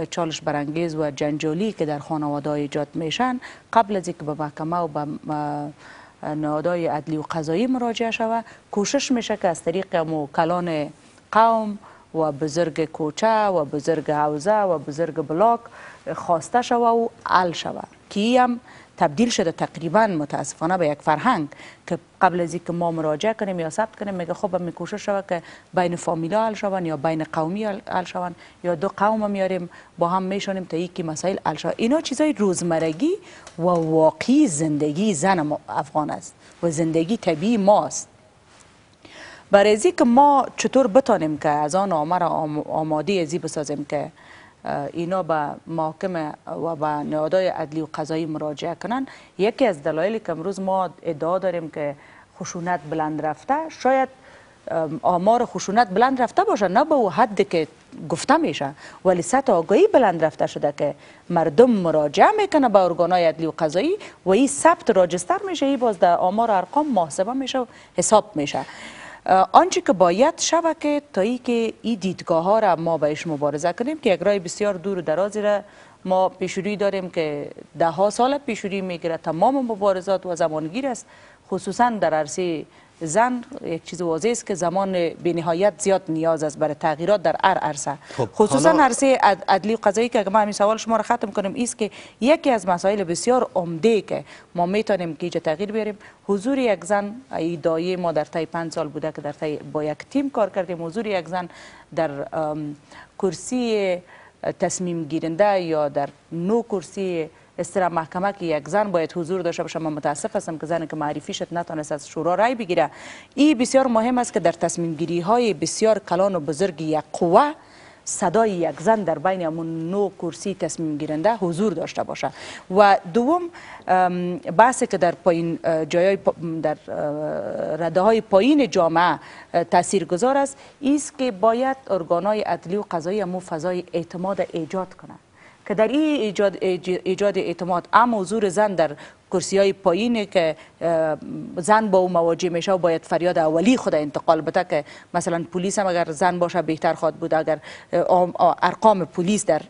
چالش برانگیز و جنجالی که در خانواده ایجاد میشن قبل از اینکه به محکمه و به نهادهای عدلی و قضایی مراجعه شوه کوشش میشه که از طریق کلان قوم و بزرگ کوچه و بزرگ حوزه و بزرگ بلاک خواسته شوه و عل شوه که تبدیل شده تقریبا متاسفانه به یک فرهنگ که قبل از اینکه ما مراجعه کنیم یا ثبت کنیم میگه خب می کوشش شوه که بین فامیلا حل شون یا بین قومی حل شون یا دو قوم میاریم با هم میشونیم تا یکی مسائل حل شوه اینا چیزای روزمرگی و واقعی زندگی زن افغان است و زندگی طبیعی ماست برای که ما چطور بتانیم که از آن آمر آماده ازی بسازیم که اینا به محاکم و به نهادهای عدلی و قضایی مراجعه کنن یکی از دلایلی که امروز ما ادعا داریم که خشونت بلند رفته شاید آمار خشونت بلند رفته باشه نه به او حد که گفته میشه ولی سطح آگاهی بلند رفته شده که مردم مراجعه میکنه به ارگانهای عدلی و قضایی و این ثبت راجستر میشه ای باز در آمار ارقام محاسبه میشه و حساب میشه آنچه که باید شود که که این دیدگاه ها را ما بهش مبارزه کنیم که یک رای بسیار دور و درازی را ما پیشوری داریم که ده ها سال پیشوری میگیره تمام مبارزات و زمانگیر است خصوصا در عرصه زن یک چیز واضح است که زمان به نهایت زیاد نیاز است برای تغییرات در هر عرصه خب خصوصا عرصه عدلی و قضایی که اگر ما همین سوال شما را ختم کنم است که یکی از مسائل بسیار عمده که ما میتونیم که تغییر بیاریم حضور یک زن ایدای ما در تای 5 سال بوده که در تای با یک تیم کار کردیم حضور یک زن در کرسی تصمیم گیرنده یا در نو کرسی استرا محکمه که یک زن باید حضور داشته باشه من متاسف هستم که زن که معرفی شد نتونست از شورا رای بگیره این بسیار مهم است که در تصمیم گیری های بسیار کلان و بزرگ یک قوه صدای یک زن در بین همون نو کرسی تصمیم گیرنده حضور داشته باشه و دوم بحثی که در پایین جای در رده های پایین جامعه تاثیرگذار است است که باید های عدلی و قضایی مو فضای اعتماد ایجاد کنند که در این ایجاد, ایجاد اعتماد اما حضور زن در کرسی های پایینه که زن با او مواجه میشه و باید فریاد اولی خود انتقال بده که مثلا پلیس هم اگر زن باشه بهتر خواد بود اگر ارقام پلیس در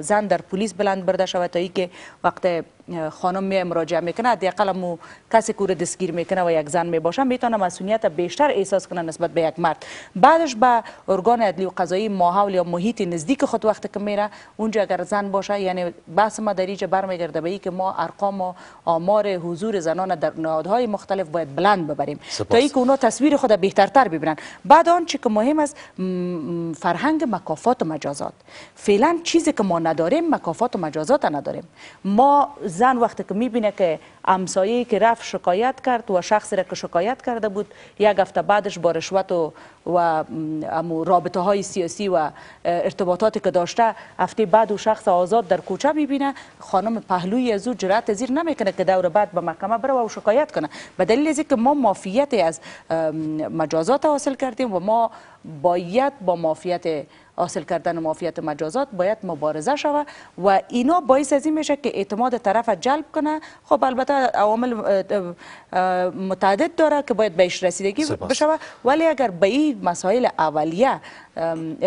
زن در پلیس بلند برده شود تا که وقت خانم می مراجعه میکنه حداقل مو کسی کور دستگیر میکنه و یک زن میباشه میتونه مسئولیت بیشتر احساس کنه نسبت به یک مرد بعدش به ارگان عدلی و قضایی ماحول یا محیط نزدیک خود وقتی که میره اونجا اگر زن باشه یعنی بحث ما در اینجا برمیگرده به که ما ارقام و آمار حضور زنان در نهادهای مختلف باید بلند ببریم سپاس. تا اینکه اونا تصویر خود بهترتر ببینن بعد آن چی که مهم است فرهنگ مکافات و مجازات فعلا چیزی که ما نداریم مکافات و مجازات نداریم ما زن وقتی که میبینه که همسایه که رفت شکایت کرد و شخصی را که شکایت کرده بود یک هفته بعدش با رشوت و, و رابطه های سیاسی و ارتباطاتی که داشته هفته بعد او شخص آزاد در کوچه میبینه خانم پهلوی از او جرأت زیر نمیکنه که دور بعد به محکمه بره و شکایت کنه به دلیل از که ما مافیت از مجازات حاصل کردیم و ما باید با مافیت حاصل کردن معافیت مجازات باید مبارزه شوه و اینا باعث از این میشه که اعتماد طرف جلب کنه خب البته عوامل متعدد داره که باید بهش رسیدگی بشوه ولی اگر به این مسائل اولیه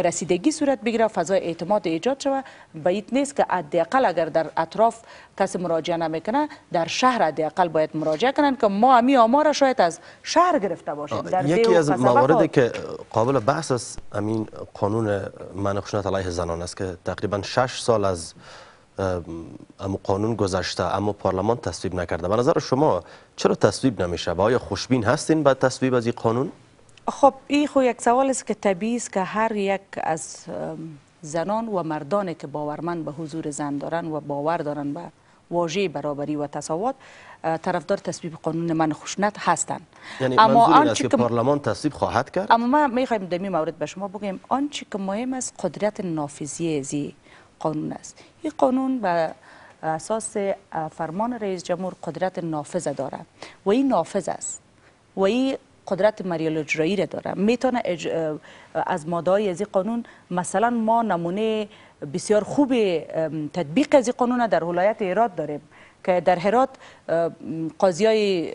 رسیدگی صورت بگیره فضای اعتماد ایجاد شوه باید نیست که حداقل اگر در اطراف کس مراجعه نمیکنه در شهر ادقل باید مراجعه کنن که ما همی آمار شاید از شهر گرفته باشیم یکی از مواردی که قابل بحث است امین قانون منع خشونت علیه زنان است که تقریبا شش سال از اما قانون گذشته اما پارلمان تصویب نکرده به نظر شما چرا تصویب نمیشه و آیا خوشبین هستین به تصویب از این قانون خب این خو یک سوال است که طبیعی است که هر یک از زنان و مردانی که باورمند به حضور زن دارن و باور دارن به واژه برابری و تساوات طرفدار تصویب قانون من خشونت هستند یعنی اما چی که پارلمان تصویب خواهد کرد اما ما میخوایم در این مورد به شما بگیم چی که مهم است قدرت نافذی زی قانون است این قانون به اساس فرمان رئیس جمهور قدرت نافذه داره و این نافذ است و این قدرت مریل اجرایی را داره میتونه اج... از مادای از قانون مثلا ما نمونه بسیار خوب تطبیق از قانون در ولایت ایراد داریم که در هرات قاضیای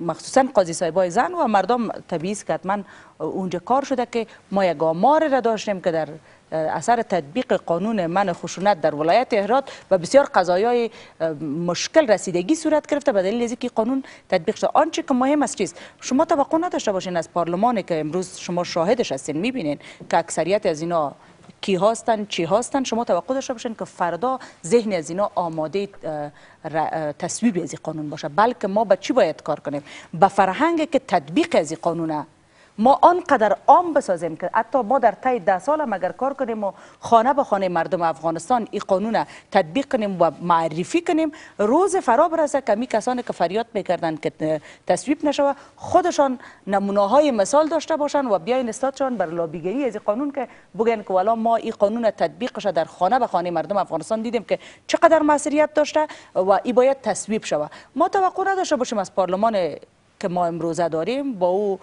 مخصوصا قاضی صاحبای زن و مردم طبیعی که حتما اونجا کار شده که ما یک آمار را داشتیم که در اثر تطبیق قانون من خشونت در ولایت اهرات و بسیار قضایای مشکل رسیدگی صورت گرفته به دلیل اینکه قانون تطبیق شده آنچه که مهم است چیست شما توقع نداشته باشین از پارلمان که امروز شما شاهدش هستین میبینین که اکثریت از اینا کی هستن چی هستن شما توقع داشته باشین که فردا ذهن از اینا آماده تصویب از این قانون باشه بلکه ما به با چی باید کار کنیم به فرهنگ که تطبیق از این قانون ما آنقدر عام بسازیم که حتی ما در تای ده سال اگر کار کنیم و خانه به خانه مردم افغانستان این قانون تطبیق کنیم و معرفی کنیم روز فرا برسه کمی کسانی که فریاد میکردن که تصویب نشوه خودشان نمونه های مثال داشته باشن و بیاین استادشان بر لابیگری از قانون که بگن که والا ما این قانون تطبیقش در خانه به خانه مردم افغانستان دیدیم که چقدر مسئولیت داشته و ای باید تصویب شوه ما توقع نداشته باشیم از پارلمان که ما امروزه داریم با او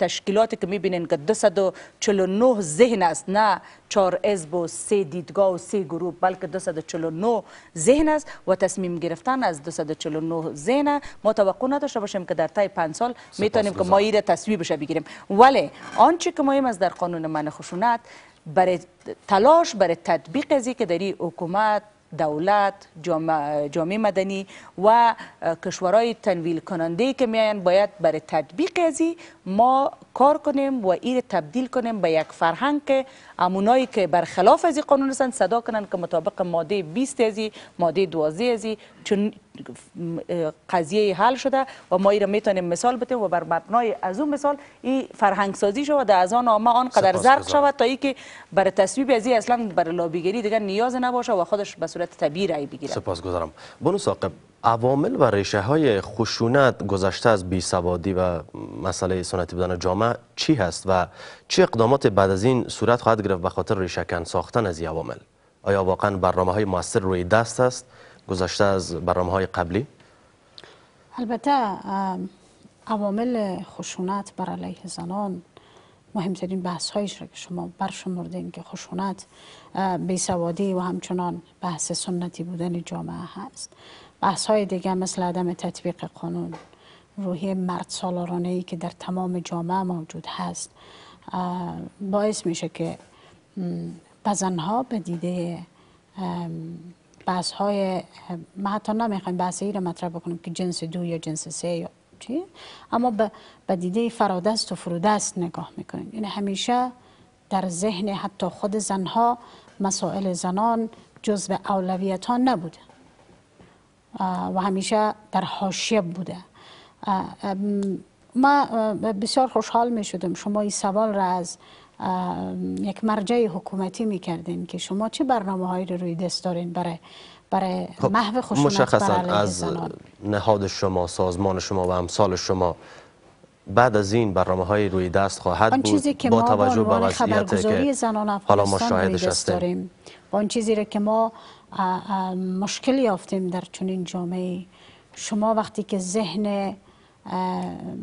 تشکیلاتی که میبینین که 249 ذهن است نه 4 حزب و 3 دیدگاه و سه گروه بلکه 249 ذهن است و تصمیم گرفتن از 249 ذهن ما توقع نداشته باشیم که در طی پنج سال میتونیم که ما ایره بشه بگیریم ولی آنچه که مهم است در قانون من خشونت برای تلاش برای تطبیق ازی که در حکومت دولت جامعه مدنی و کشورهای تنویل کننده که میاین باید برای تطبیق ازی ما کار کنیم و ایر تبدیل کنیم به یک فرهنگ که امونایی که برخلاف از قانون هستند صدا کنند که مطابق ماده 20 از ماده 12 از چون قضیه حل شده و ما ایر میتونیم مثال بتیم و بر مبنای از اون مثال این فرهنگ سازی شود از آن آمه قدر زرق شود تا که برای تصویب از اصلا برای لابیگری دیگر نیاز نباشه و خودش به صورت طبیعی رای بگیره سپاسگزارم بانو ساقب عوامل و ریشه های خشونت گذشته از بیسوادی و مسئله سنتی بودن جامعه چی هست و چه اقدامات بعد از این صورت خواهد گرفت به خاطر کن ساختن از این عوامل آیا واقعا برنامه های موثر روی دست است گذشته از برنامه های قبلی البته عوامل خشونت بر علیه زنان مهمترین بحث هایش را که شما برشمردین که خشونت بیسوادی و همچنان بحث سنتی بودن جامعه هست بحث های دیگه مثل عدم تطبیق قانون روحی مرد سالارانه ای که در تمام جامعه موجود هست باعث میشه که بزنها به دیده بحث های ما حتی نمیخوایم بحث ای رو مطرح بکنیم که جنس دو یا جنس سه یا چی اما به دیده فرادست و فرودست نگاه میکنیم این یعنی همیشه در ذهن حتی خود زنها مسائل زنان جزء اولویت ها نبوده و همیشه در حاشیه بوده ما بسیار خوشحال می شدم شما این سوال را از یک مرجع حکومتی می کردین که شما چه برنامه هایی رو روی دست دارین برای برای خب، محو خشونت مشخصا از نهاد شما سازمان شما و امثال شما بعد از این برنامه های روی دست خواهد چیزی بود که با توجه به وضعیت که حالا ما شاهدش هستیم آن چیزی که ما مشکلی یافتیم در چنین جامعه شما وقتی که ذهن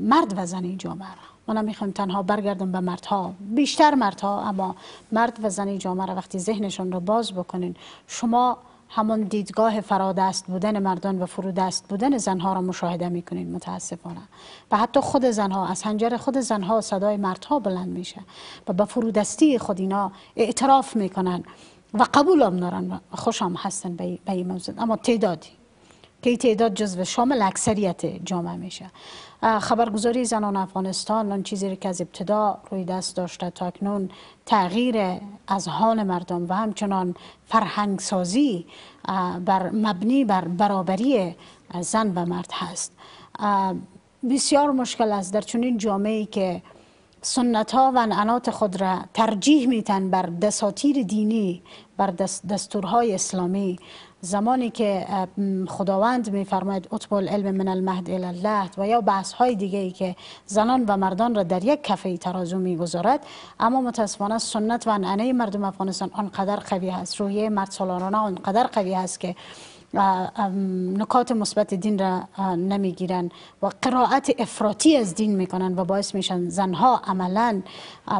مرد و زن جامعه را من تنها برگردم به مردها بیشتر مردها اما مرد و زن جامعه را وقتی ذهنشان را باز بکنین شما همان دیدگاه فرادست بودن مردان و فرودست بودن زنها را مشاهده میکنین متاسفانه و حتی خود زنها از هنجر خود زنها صدای مردها بلند میشه و به فرودستی خود اینا اعتراف میکنن و قبول هم دارن خوش هم هستن به این موضوع اما تعدادی که این تعداد جزو شامل اکثریت جامعه میشه خبرگزاری زنان افغانستان آن چیزی که از ابتدا روی دست داشته تا اکنون تغییر از حال مردم و همچنان فرهنگ سازی بر مبنی بر برابری زن و مرد هست بسیار مشکل است در چنین جامعه ای که سنت ها و انعنات خود را ترجیح میتن بر دساتیر دینی بر دستورهای اسلامی زمانی که خداوند میفرماید اطبال علم من المهد الی و یا بحث های دیگه ای که زنان و مردان را در یک کفه ترازو میگذارد اما متاسفانه سنت و انعنه مردم افغانستان آنقدر قوی هست روحیه مرد سالارانه آنقدر قوی هست که نکات مثبت دین را نمیگیرن و قرائت افراطی از دین میکنن و باعث میشن زنها عملا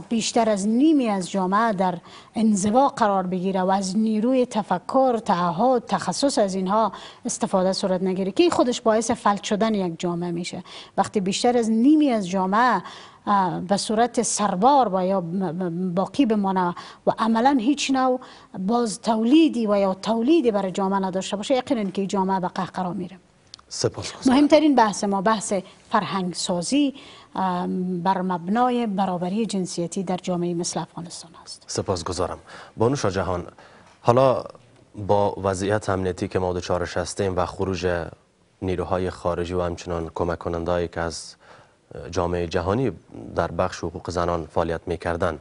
بیشتر از نیمی از جامعه در انزوا قرار بگیره و از نیروی تفکر تعهد تخصص از اینها استفاده صورت نگیره که خودش باعث فلج شدن یک جامعه میشه وقتی بیشتر از نیمی از جامعه به صورت سربار و یا باقی بمانه و عملا هیچ نو باز تولیدی و یا تولیدی برای جامعه نداشته باشه یقینا که جامعه به قرار میره مهمترین بحث ما بحث فرهنگ سازی بر مبنای برابری جنسیتی در جامعه مثل افغانستان است سپاسگزارم بانوشا جهان حالا با وضعیت امنیتی که ما دچارش هستیم و خروج نیروهای خارجی و همچنان کمک کنندهایی که از جامعه جهانی در بخش حقوق زنان فعالیت میکردن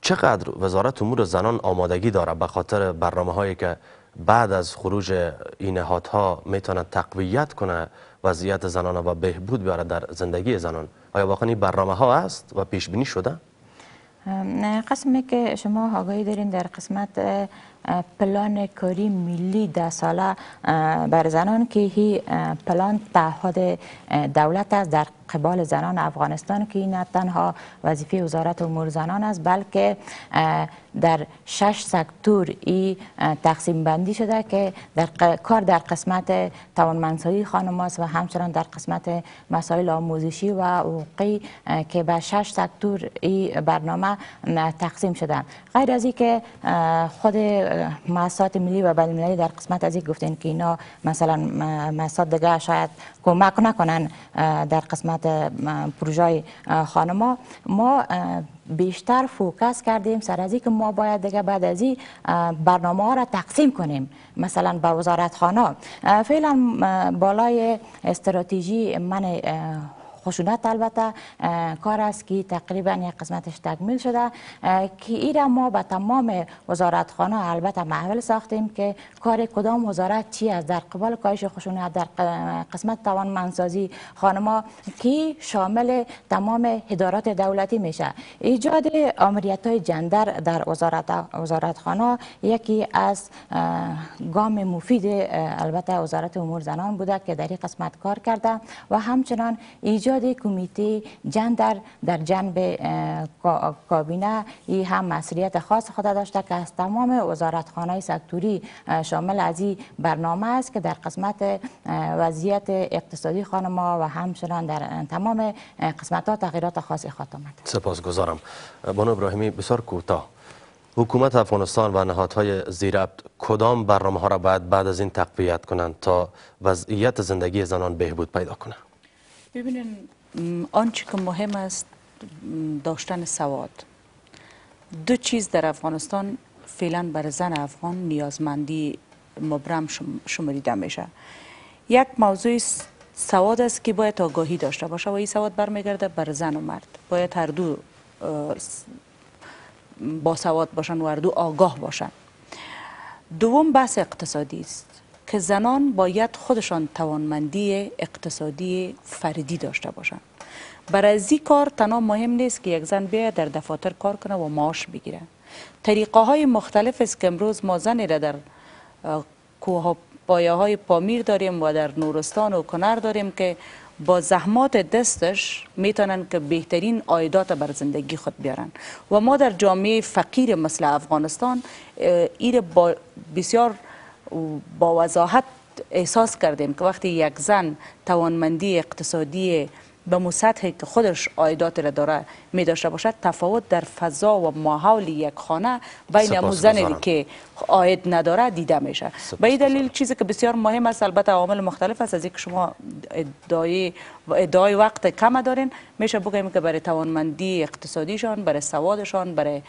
چقدر وزارت امور زنان آمادگی داره به خاطر برنامه هایی که بعد از خروج این نهادها میتونه تقویت کنه وضعیت زنان و بهبود بیاره در زندگی زنان آیا واقعا این برنامه ها است و پیش بینی شده قسمی که شما آگاهی دارین در قسمت پلان کاری ملی در ساله بر زنان که هی پلان تعهد دولت است در قبال زنان افغانستان که این نه تنها وظیفه وزارت امور زنان است بلکه در شش سکتور ای تقسیم بندی شده که در کار در قسمت توانمندسازی خانم است و همچنان در قسمت مسائل آموزشی و حقوقی که به شش سکتور ای برنامه تقسیم شده غیر از اینکه خود مؤسسات ملی و بین در قسمت از این گفتن که اینا مثلا مؤسسات دیگه شاید کمک نکنن در قسمت تحت پروژه خانما ما بیشتر فوکس کردیم سر از که ما باید دیگه بعد از این برنامه ها را تقسیم کنیم مثلا به وزارت خانه فعلا بالای استراتژی من خشونت البته کار است که تقریبا یک قسمتش تکمیل شده که ایره ما به تمام وزارت خانه البته محول ساختیم که کار کدام وزارت چی است در قبال کاهش خشونت در قسمت توان منسازی خانما که شامل تمام هدارات دولتی میشه ایجاد امریت های جندر در وزارت خانه یکی از گام مفید البته وزارت امور زنان بوده که در این قسمت کار کرده و همچنان ایجاد ایجاد کمیته جندر در جنب کابینه ای هم مسئولیت خاص خود داشته که از تمام وزارتخانه سکتوری شامل از این برنامه است که در قسمت وضعیت اقتصادی خانما و همچنان در تمام قسمت ها تغییرات خاصی خواهد آمد سپاسگزارم بانو ابراهیمی بسیار کوتا حکومت افغانستان و نهادهای زیربط کدام برنامه ها را باید بعد از این تقویت کنند تا وضعیت زندگی زنان بهبود پیدا کنند ببینین آنچه که مهم است داشتن سواد دو چیز در افغانستان فعلا بر زن افغان نیازمندی مبرم شمریده میشه یک موضوع سواد است که باید آگاهی داشته باشه و این سواد برمیگرده بر زن و مرد باید هر دو با سواد باشن و هر آگاه باشن دوم بحث اقتصادی است که زنان باید خودشان توانمندی اقتصادی فردی داشته باشند برای ازی کار تنها مهم نیست که یک زن بیاید در دفاتر کار کنه و معاش بگیره طریقه های مختلف است که امروز ما زنی را در کوه های پامیر داریم و در نورستان و کنر داریم که با زحمات دستش میتونن که بهترین آیدات بر زندگی خود بیارن و ما در جامعه فقیر مثل افغانستان ایر بسیار با وضاحت احساس کردیم که وقتی یک زن توانمندی اقتصادی به مسطحی که خودش آیدات را داره می داشته باشد تفاوت در فضا و ماحول یک خانه بین امو زنی که آید نداره دیده میشه به این دلیل چیزی که بسیار مهم است البته عوامل مختلف است از اینکه شما ادعای ادعای وقت کم دارین میشه بگیم که برای توانمندی اقتصادیشان برای سوادشان برای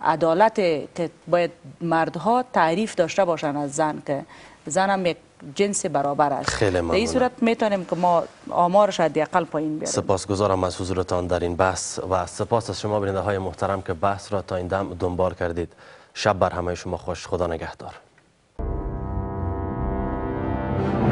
عدالت که باید مردها تعریف داشته باشن از زن که زن هم یک جنس برابر است خیلی در این صورت میتونیم که ما آمارش یقل پایین بیاریم سپاسگزارم از حضورتان در این بحث و سپاس از شما بیننده های محترم که بحث را تا این دم دنبال کردید شب بر همه شما خوش خدا نگهدار